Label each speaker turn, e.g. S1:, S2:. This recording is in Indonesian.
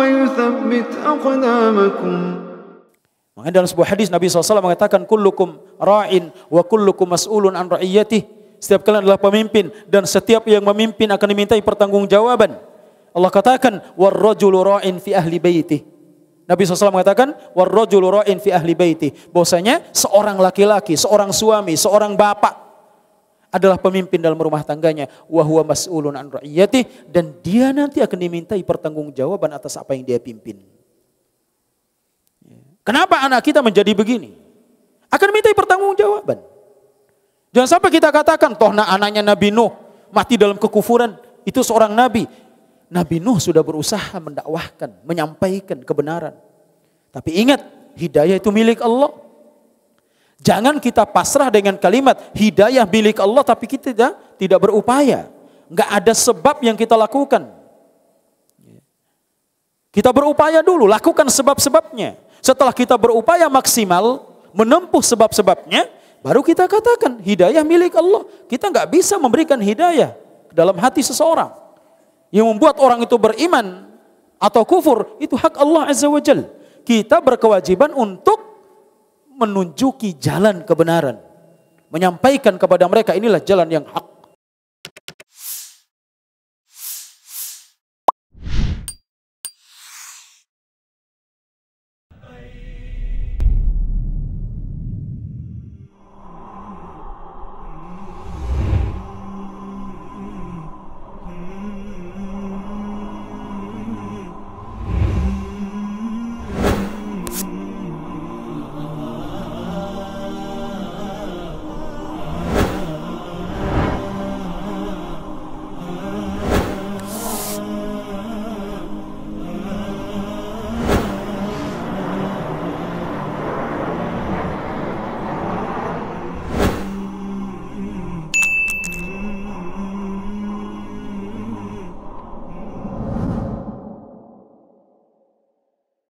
S1: ويثبت Makanya dalam sebuah hadis Nabi SAW mengatakan kullukum ra'in wa kullukum mas'ulun an ra'iyatih. Setiap kalian adalah pemimpin dan setiap yang memimpin akan dimintai pertanggungjawaban. Allah katakan war rajulu ra'in fi ahli baitih. Nabi SAW mengatakan war rajulu ra'in fi ahli baitih. Bahwasanya seorang laki-laki, seorang suami, seorang bapak adalah pemimpin dalam rumah tangganya. Wahwa mas'ulun an ra'iyati. Dan dia nanti akan dimintai pertanggungjawaban atas apa yang dia pimpin. Kenapa anak kita menjadi begini? Akan dimintai pertanggungjawaban. Jangan sampai kita katakan, toh anaknya Nabi Nuh mati dalam kekufuran. Itu seorang Nabi. Nabi Nuh sudah berusaha mendakwahkan, menyampaikan kebenaran. Tapi ingat, hidayah itu milik Allah. Jangan kita pasrah dengan kalimat hidayah milik Allah tapi kita tidak tidak berupaya. Enggak ada sebab yang kita lakukan. Kita berupaya dulu, lakukan sebab-sebabnya. Setelah kita berupaya maksimal menempuh sebab-sebabnya, baru kita katakan hidayah milik Allah. Kita enggak bisa memberikan hidayah ke dalam hati seseorang. Yang membuat orang itu beriman atau kufur itu hak Allah Azza wa Jalla. Kita berkewajiban untuk menunjuki jalan kebenaran. Menyampaikan kepada mereka inilah jalan yang hak.